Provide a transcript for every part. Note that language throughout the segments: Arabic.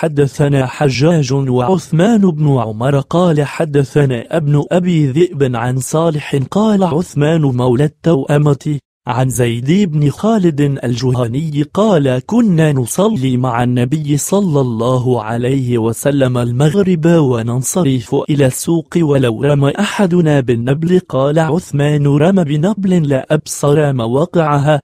حدثنا حجاج وعثمان بن عمر قال حدثنا ابن أبي ذئب عن صالح قال عثمان مولى التوأمة عن زيد بن خالد الجهني قال كنا نصلي مع النبي صلى الله عليه وسلم المغرب وننصرف إلى السوق ولو رمى أحدنا بالنبل قال عثمان رمى بنبل لا أبصر مواقعها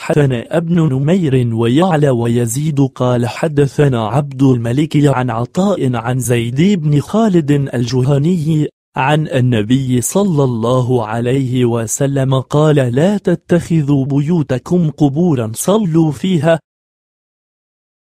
حدثنا ابن نمير ويعلى ويزيد قال حدثنا عبد الملك عن عطاء عن زيد بن خالد الجهني عن النبي صلى الله عليه وسلم قال لا تتخذوا بيوتكم قبورا صلوا فيها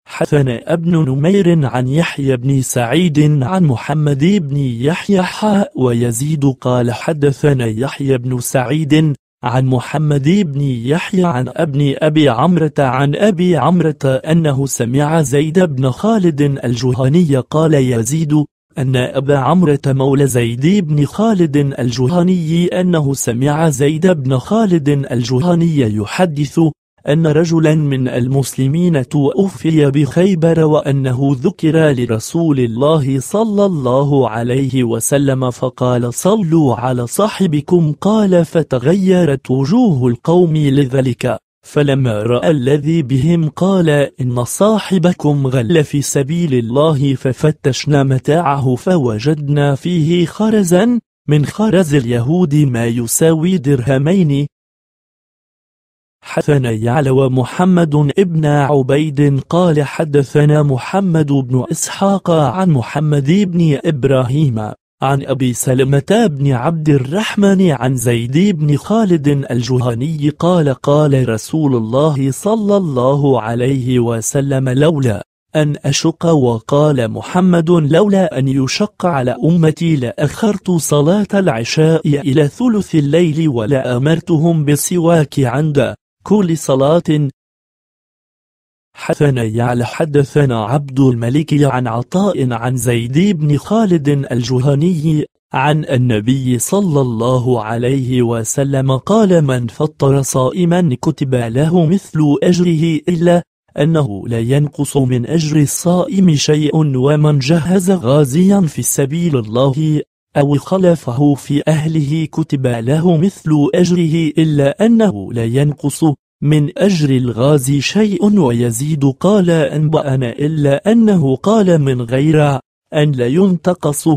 حدثنا ابن نمير عن يحيى بن سعيد عن محمد بن يحيى حاء ويزيد قال حدثنا يحيى بن سعيد عن محمد بن يحيى عن ابن أبي عمرة عن أبي عمرة أنه سمع زيد بن خالد الجهني قال يزيد أن أبا عمرة مولى زيد بن خالد الجهني أنه سمع زيد بن خالد الجهني يحدث أن رجلا من المسلمين توفي بخيبر وأنه ذكر لرسول الله صلى الله عليه وسلم فقال صلوا على صاحبكم قال فتغيرت وجوه القوم لذلك فلما رأى الذي بهم قال إن صاحبكم غل في سبيل الله ففتشنا متاعه فوجدنا فيه خرزا من خرز اليهود ما يساوي درهمين حدثنا يعلو ومحمد ابن عبيد قال حدثنا محمد بن إسحاق عن محمد بن إبراهيم عن أبي سلمة بن عبد الرحمن عن زيد بن خالد الجهني قال قال رسول الله صلى الله عليه وسلم لولا أن أشق وقال محمد لولا أن يشق على أمتي لأخرت صلاة العشاء إلى ثلث الليل ولا أمرتهم بسواك عند كل صلاة حدثنا يعلى حدثنا عبد الملك عن عطاء عن زيد بن خالد الجهني عن النبي صلى الله عليه وسلم قال من فطر صائما كتب له مثل أجره إلا أنه لا ينقص من أجر الصائم شيء ومن جهز غازيا في سبيل الله أو خلفه في أهله كتب له مثل أجره إلا أنه لا ينقص من أجر الغازي شيء ويزيد قال أنبأنا إلا أنه قال من غير أن لا ينتقص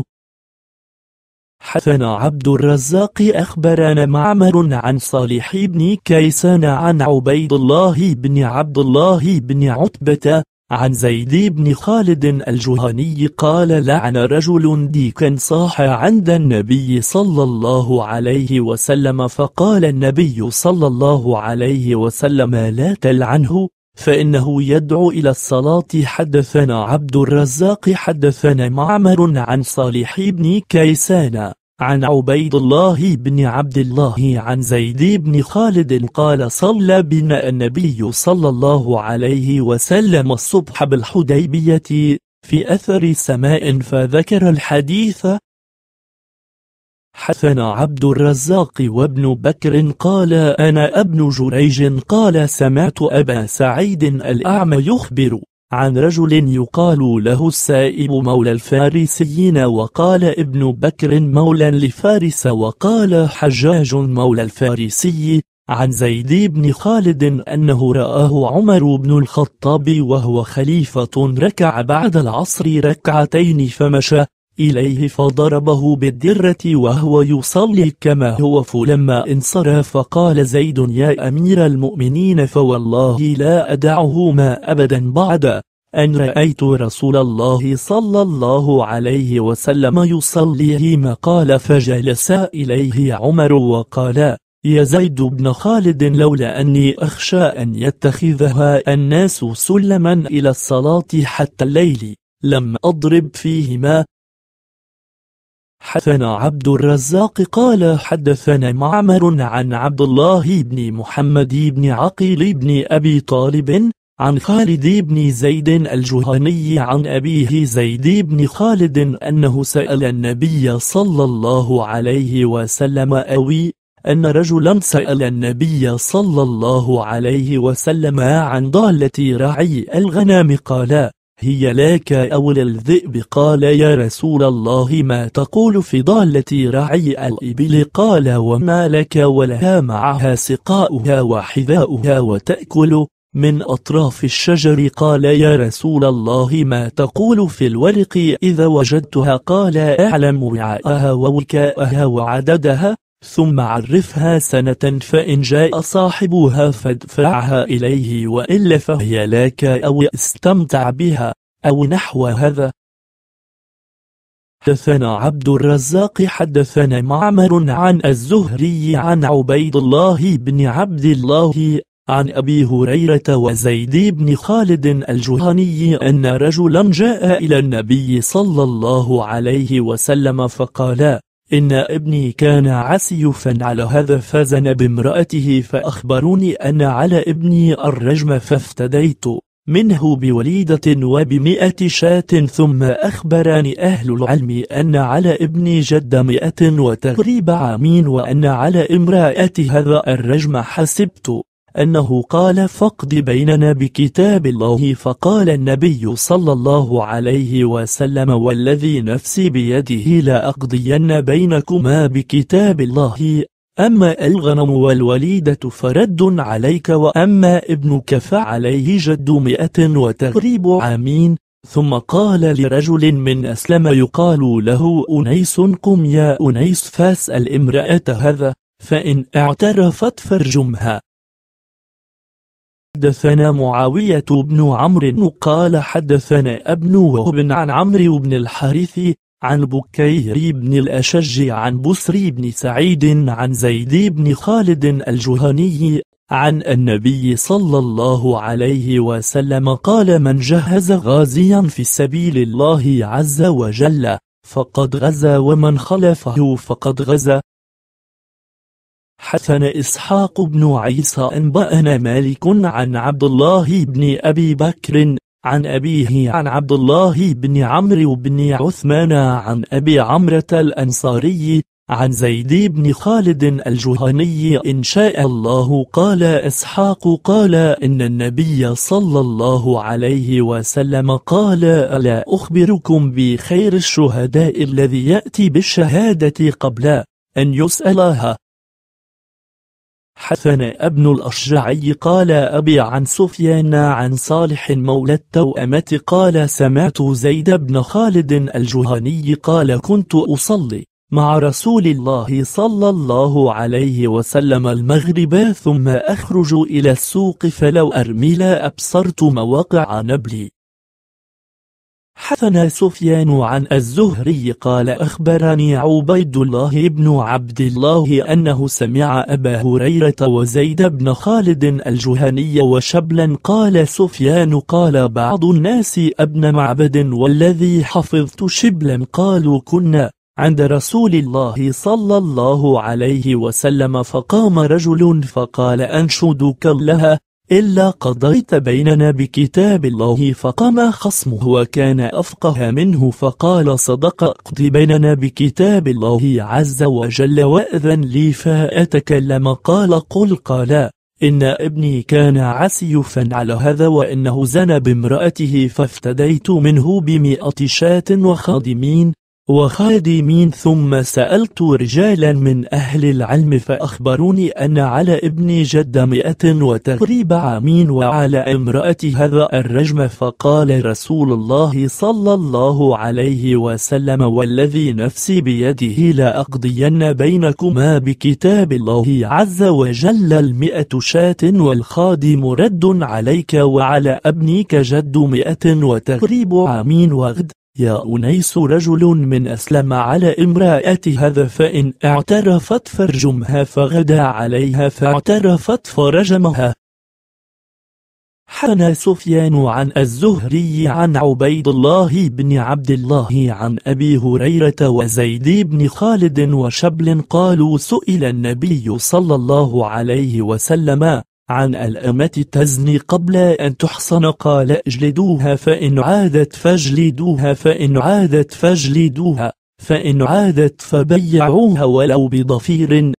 حثنا عبد الرزاق أخبرنا معمر عن صالح بن كيسان عن عبيد الله بن عبد الله بن عتبة عن زيد بن خالد الجهني قال لعن رجل ديكا صاح عند النبي صلى الله عليه وسلم فقال النبي صلى الله عليه وسلم لا تلعنه فإنه يدعو إلى الصلاة حدثنا عبد الرزاق حدثنا معمر عن صالح بن كيسان عن عبيد الله بن عبد الله عن زيد بن خالد قال صلى بنا النبي صلى الله عليه وسلم الصبح بالحديبية في أثر سماء فذكر الحديث حثنا عبد الرزاق وابن بكر قال أنا ابن جريج قال سمعت أبا سعيد الأعمى يخبر عن رجل يقال له السائب مولى الفارسيين وقال ابن بكر مولى لفارس وقال حجاج مولى الفارسي عن زيد بن خالد أنه رآه عمر بن الخطاب وهو خليفة ركع بعد العصر ركعتين فمشى إليه فضربه بالدرة وهو يصلي كما هو فلما انصرف قال زيد يا أمير المؤمنين فوالله لا أدعهما أبدا بعد أن رأيت رسول الله صلى الله عليه وسلم يصليهما قال فجلس إليه عمر وقال يا زيد بن خالد لولا أني أخشى أن يتخذها الناس سلما إلى الصلاة حتى الليل لم أضرب فيهما حدثنا عبد الرزاق قال حدثنا معمر عن عبد الله بن محمد بن عقيل بن أبي طالب عن خالد بن زيد الجهني عن أبيه زيد بن خالد أنه سأل النبي صلى الله عليه وسلم أوي أن رجلا سأل النبي صلى الله عليه وسلم عن ضالة رعي الغنم قال هي لك أو للذئب قال يا رسول الله ما تقول في ضالة رعي الإبل قال وما لك ولها معها سقاؤها وحذاؤها وتأكل من أطراف الشجر قال يا رسول الله ما تقول في الورق إذا وجدتها قال أعلم وعاءها ووكاءها وعددها ثم عرفها سنة فإن جاء صاحبها فادفعها إليه وإلا فهي لك أو استمتع بها أو نحو هذا حدثنا عبد الرزاق حدثنا معمر عن الزهري عن عبيد الله بن عبد الله عن أبي هريرة وزيد بن خالد الجهني أن رجلا جاء إلى النبي صلى الله عليه وسلم فقال إن ابني كان عسيفا على هذا فزن بامرأته فأخبروني أن على ابني الرجم فافتديت منه بوليدة وبمئة شاة ثم أخبرني أهل العلم أن على ابني جد مئة وتقريب عامين وأن على امرأتي هذا الرجم حسبت أنه قال فاقض بيننا بكتاب الله فقال النبي صلى الله عليه وسلم والذي نفسي بيده لأقضين بينكما بكتاب الله أما الغنم والوليدة فرد عليك وأما ابنك فعليه جد مئة وتغريب عامين ثم قال لرجل من أسلم يقال له أنيس قم يا أنيس فاسأل امرأة هذا فإن اعترفت فارجمها حدثنا معاوية بن عمرو قال حدثنا ابن وهب عن عمرو بن الحارث عن بكير بن الأشج عن بسر بن سعيد عن زيد بن خالد الجهني عن النبي صلى الله عليه وسلم قال من جهز غازيا في سبيل الله عز وجل فقد غزا ومن خلفه فقد غزا حسن إسحاق بن عيسى أنبأنا مالك عن عبد الله بن أبي بكر عن أبيه عن عبد الله بن عمرو بن عثمان عن أبي عمرة الأنصاري عن زيد بن خالد الجهني إن شاء الله قال إسحاق قال إن النبي صلى الله عليه وسلم قال ألا أخبركم بخير الشهداء الذي يأتي بالشهادة قبل أن يسألها حسن ابن الأشجعي قال أبي عن سفيان عن صالح مولى التوأمة قال سمعت زيد بن خالد الجهني قال كنت أصلي مع رسول الله صلى الله عليه وسلم المغرب ثم أخرج إلى السوق فلو لا أبصرت مواقع نبلي حثنا سفيان عن الزهري قال أخبرني عبيد الله بن عبد الله أنه سمع أبا هريرة وزيد بن خالد الجهني وشبلا قال سفيان قال بعض الناس ابن معبد والذي حفظت شبلا قالوا كنا عند رسول الله صلى الله عليه وسلم فقام رجل فقال أنشدك لها إلا قضيت بيننا بكتاب الله فقام خصمه وكان أفقه منه فقال صدق اقضي بيننا بكتاب الله عز وجل وأذن لي فأتكلم قال قل قال إن ابني كان عسيفا على هذا وإنه زنى بامرأته فافتديت منه بمئة شاة وخادمين وخادمين ثم سألت رجالا من أهل العلم فأخبروني أن على ابن جد مئة وتقريب عامين وعلى امرأة هذا الرجم فقال رسول الله صلى الله عليه وسلم والذي نفسي بيده لأقضين بينكما بكتاب الله عز وجل المئة شاة والخادم رد عليك وعلى ابنك جد مئة وتقريب عامين وغد يا أنيس رجل من أسلم على امرأتها فإن اعترفت فرجمها فغدا عليها فاعترفت فرجمها حنى سفيان عن الزهري عن عبيد الله بن عبد الله عن أبي هريرة وزيد بن خالد وشبل قالوا سئل النبي صلى الله عليه وسلم عن الأمة تزني قبل أن تحصن قال اجلدوها فإن عادت فاجلدوها فإن عادت فاجلدوها فإن عادت فبيعوها ولو بضفير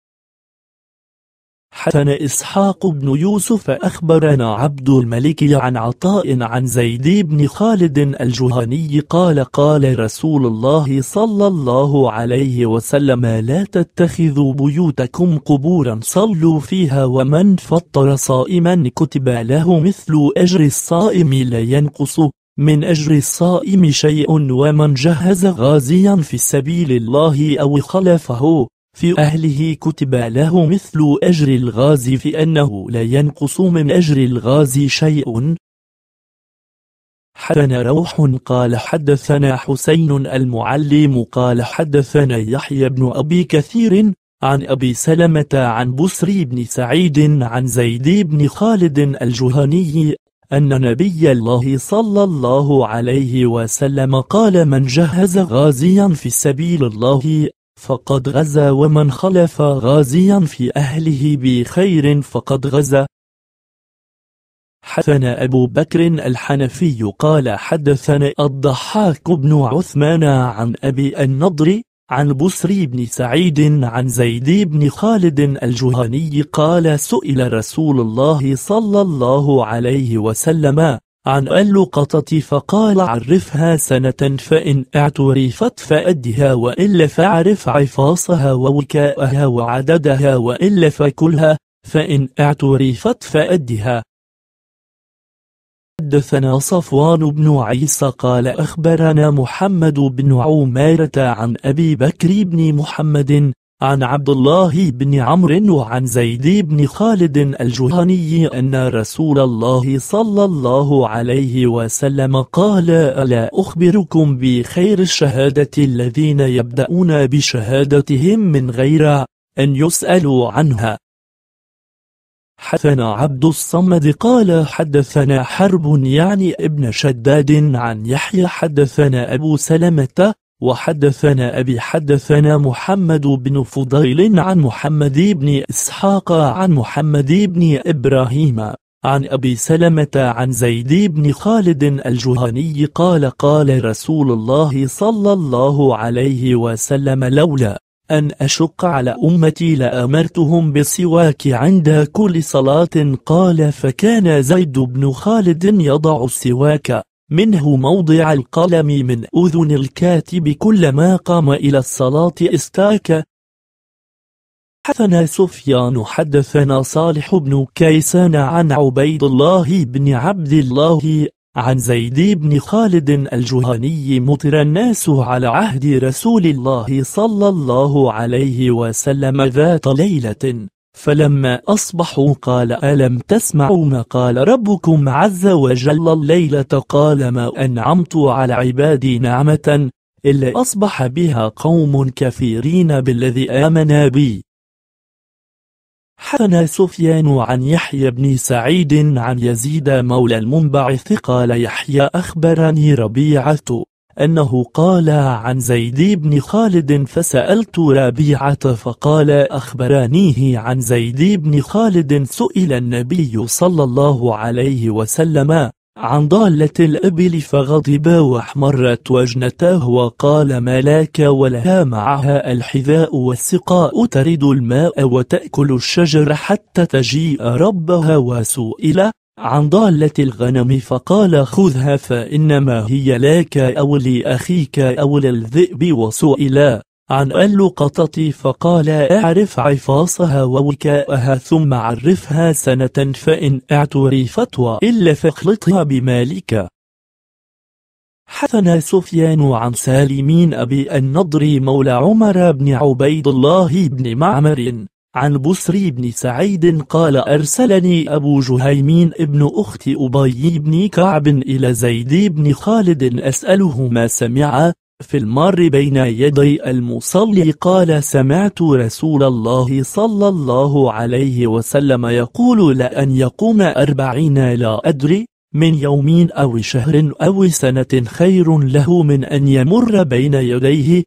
حسن إسحاق بن يوسف أخبرنا عبد الملك عن عطاء عن زيد بن خالد الجهني قال قال رسول الله صلى الله عليه وسلم لا تتخذوا بيوتكم قبورا صلوا فيها ومن فطر صائما كتب له مثل أجر الصائم لا ينقص من أجر الصائم شيء ومن جهز غازيا في سبيل الله أو خلفه في أهله كتب له مثل أجر الغازي في أنه لا ينقص من أجر الغازي شيء حدثنا روح قال حدثنا حسين المعلم قال حدثنا يحيى بن أبي كثير عن أبي سلمة عن بسري بن سعيد عن زيد بن خالد الجهني أن نبي الله صلى الله عليه وسلم قال من جهز غازيا في سبيل الله فقد غزا ومن خلف غازيا في أهله بخير فقد غزا حدثنا أبو بكر الحنفي قال حدثنا الضحاك بن عثمان عن أبي النضر عن بصري بن سعيد عن زيد بن خالد الجهني قال سئل رسول الله صلى الله عليه وسلم عن اللقطة فقال عرفها سنة فإن اعترفت فأدها وإلا فاعرف عفاصها ووكاءها وعددها وإلا فكلها فإن اعترفت فأدها حدثنا صفوان بن عيسى قال أخبرنا محمد بن عمارة عن أبي بكر بن محمد عن عبد الله بن عمرو وعن زيد بن خالد الجهني أن رسول الله صلى الله عليه وسلم قال ألا أخبركم بخير الشهادة الذين يبدأون بشهادتهم من غير أن يسألوا عنها حدثنا عبد الصمد قال حدثنا حرب يعني ابن شداد عن يحيى حدثنا أبو سلمة وحدثنا أبي حدثنا محمد بن فضيل عن محمد بن إسحاق عن محمد بن إبراهيم عن أبي سلمة عن زيد بن خالد الجهني قال قال رسول الله صلى الله عليه وسلم لولا أن أشق على أمتي لأمرتهم بسواك عند كل صلاة قال فكان زيد بن خالد يضع السواك منه موضع القلم من أذن الكاتب كلما قام إلى الصلاة استاك حدثنا سفيان حدثنا صالح بن كيسان عن عبيد الله بن عبد الله عن زيد بن خالد الجهني مطر الناس على عهد رسول الله صلى الله عليه وسلم ذات ليلة فلما أصبحوا قال ألم تسمعوا ما قال ربكم عز وجل الليلة قال ما أنعمت على عبادي نعمة إلا أصبح بها قوم كثيرين بالذي آمن بي حدثنا سفيان عن يحيى بن سعيد عن يزيد مولى المنبعث قال يحيى أخبرني ربيعة أنه قال عن زيد بن خالد فسألت ربيعة فقال أخبرانيه عن زيد بن خالد سئل النبي صلى الله عليه وسلم عن ضالة الإبل فغضب واحمرت وجنتاه وقال ملاك ولها معها الحذاء والسقاء ترد الماء وتأكل الشجر حتى تجيء ربها وسئل عن ضالة الغنم فقال خذها فإنما هي لك أو لأخيك أو للذئب وسئلا عن اللقطة فقال اعرف عفاصها ووكاءها ثم عرفها سنة فإن اعترفت وإلا فاخلطها بمالك حثنا سفيان عن سالمين أبي النضر مولى عمر بن عبيد الله بن معمر عن بصري بن سعيد قال أرسلني أبو جهيمين ابن أخت أبي بن كعب إلى زيد بن خالد أسأله ما سمع في المار بين يدي المصلي قال سمعت رسول الله صلى الله عليه وسلم يقول لأن يقوم أربعين لا أدري من يومين أو شهر أو سنة خير له من أن يمر بين يديه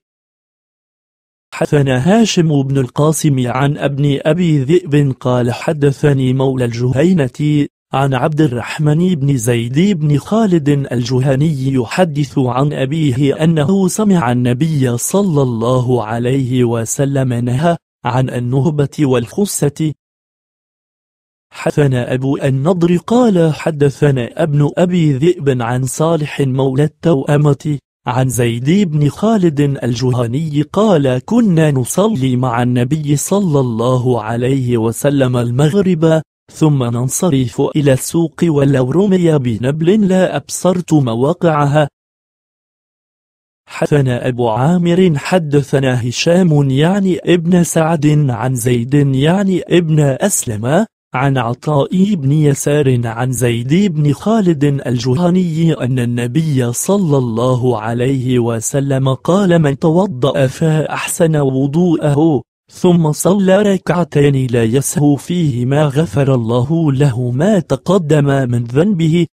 حدثنا هاشم بن القاسم عن ابن أبي ذئب قال حدثني مولى الجهينة عن عبد الرحمن بن زيد بن خالد الجهني يحدث عن أبيه أنه سمع النبي صلى الله عليه وسلم نهى عن النهبة والخسة حدثنا أبو النضر قال حدثنا ابن أبي ذئب عن صالح مولى التوأمة عن زيد بن خالد الجهني قال كنا نصلي مع النبي صلى الله عليه وسلم المغرب ثم ننصرف إلى السوق ولو رمي بنبل لا أبصرت مواقعها حدثنا أبو عامر حدثنا هشام يعني ابن سعد عن زيد يعني ابن أسلمة عن عطاء بن يسار عن زيد بن خالد الجهني أن النبي صلى الله عليه وسلم قال من توضأ فأحسن وضوءه ثم صلى ركعتين لا يسهو فيهما غفر الله له ما تقدم من ذنبه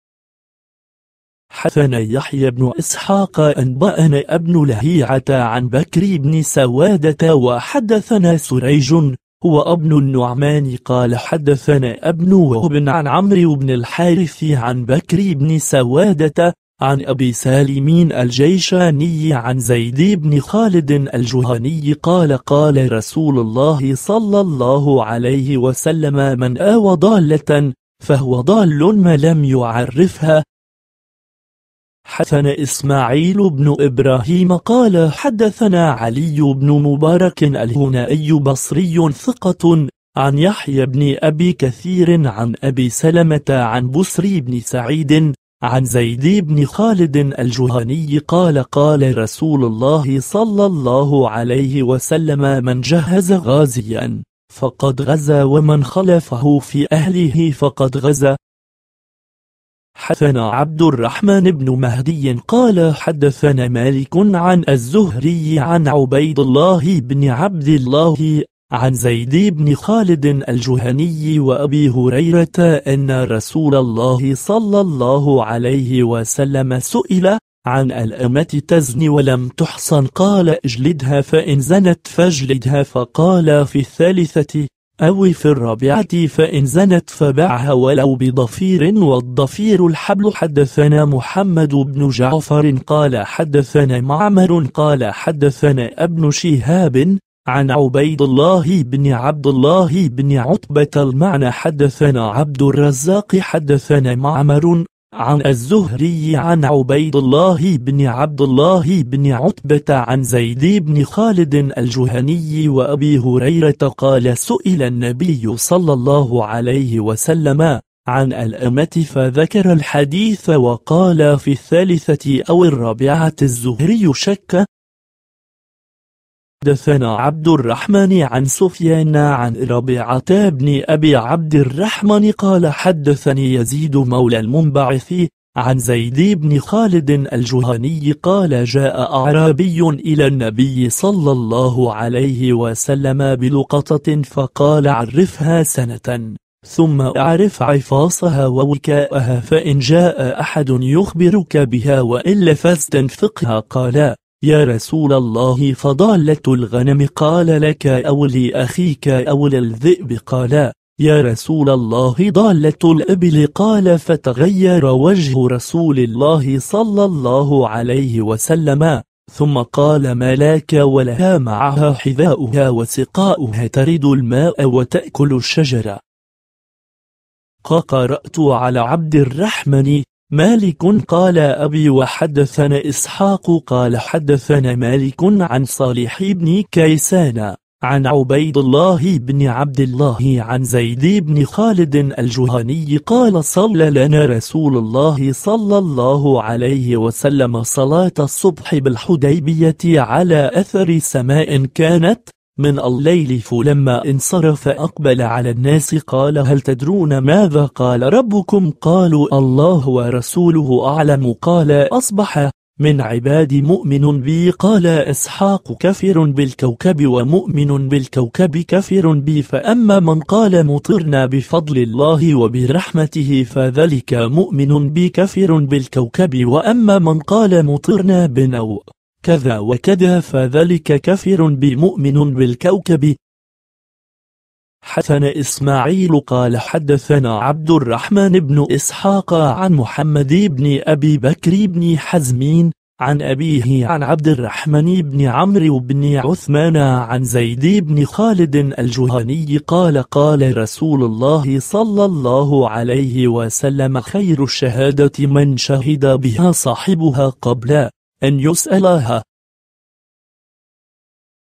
حثنا يحيى بن إسحاق أنبأنا ابن لهيعة عن بكر بن سوادة وحدثنا سريج هو ابن النعمان قال حدثنا ابن وهب عن عمرو بن الحارث عن بكر بن سوادة عن أبي سالمين الجيشاني عن زيد بن خالد الجهني قال قال رسول الله صلى الله عليه وسلم من آوى ضالة فهو ضال ما لم يعرفها حدثنا إسماعيل بن إبراهيم قال حدثنا علي بن مبارك الهنائي بصري ثقة عن يحيى بن أبي كثير عن أبي سلمة عن بصري بن سعيد عن زيد بن خالد الجهني قال قال رسول الله صلى الله عليه وسلم من جهز غازيا فقد غزا ومن خلفه في أهله فقد غزا حدثنا عبد الرحمن بن مهدي قال حدثنا مالك عن الزهري عن عبيد الله بن عبد الله عن زيد بن خالد الجهني وأبي هريرة أن رسول الله صلى الله عليه وسلم سئل عن الأمة تزني ولم تحصن قال اجلدها فإن زنت فاجلدها فقال في الثالثة أو في الرابعة فإن زنت فبعها ولو بضفير والضفير الحبل حدثنا محمد بن جعفر قال حدثنا معمر قال حدثنا ابن شهاب عن عبيد الله بن عبد الله بن عتبة المعنى حدثنا عبد الرزاق حدثنا معمر عن الزهري عن عبيد الله بن عبد الله بن عتبة عن زيد بن خالد الجهني وأبي هريرة قال سئل النبي صلى الله عليه وسلم عن الأمة فذكر الحديث وقال في الثالثة أو الرابعة الزهري شك حدثنا عبد الرحمن عن سفيان عن ربيعة بن أبي عبد الرحمن قال حدثني يزيد مولى المنبعث عن زيد بن خالد الجهني قال جاء أعرابي إلى النبي صلى الله عليه وسلم بلقطة فقال عرفها سنة ثم أعرف عفاصها ووكاءها فإن جاء أحد يخبرك بها وإلا فاستنفقها قال يا رسول الله فضالة الغنم قال لك أو لأخيك أو للذئب قال يا رسول الله ضالة الإبل قال فتغير وجه رسول الله صلى الله عليه وسلم ثم قال ملاك ولها معها حذاؤها وسقاؤها ترد الماء وتأكل الشجرة قرأت على عبد الرحمن مالك قال أبي وحدثنا إسحاق قال حدثنا مالك عن صالح بن كيسان عن عبيد الله بن عبد الله عن زيد بن خالد الجهني قال صلى لنا رسول الله صلى الله عليه وسلم صلاة الصبح بالحديبية على أثر سماء كانت من الليل فلما انصرف أقبل على الناس قال هل تدرون ماذا قال ربكم قالوا الله ورسوله أعلم قال أصبح من عبادي مؤمن بي قال إسحاق كفر بالكوكب ومؤمن بالكوكب كفر بي فأما من قال مطرنا بفضل الله وبرحمته فذلك مؤمن بي كفر بالكوكب وأما من قال مطرنا بنوء كذا وكذا فذلك كفر بمؤمن بالكوكب حسن إسماعيل قال حدثنا عبد الرحمن بن إسحاق عن محمد بن أبي بكر بن حزمين عن أبيه عن عبد الرحمن بن عمرو بن عثمان عن زيد بن خالد الجهني قال قال رسول الله صلى الله عليه وسلم خير الشهادة من شهد بها صاحبها قبل أن يسألها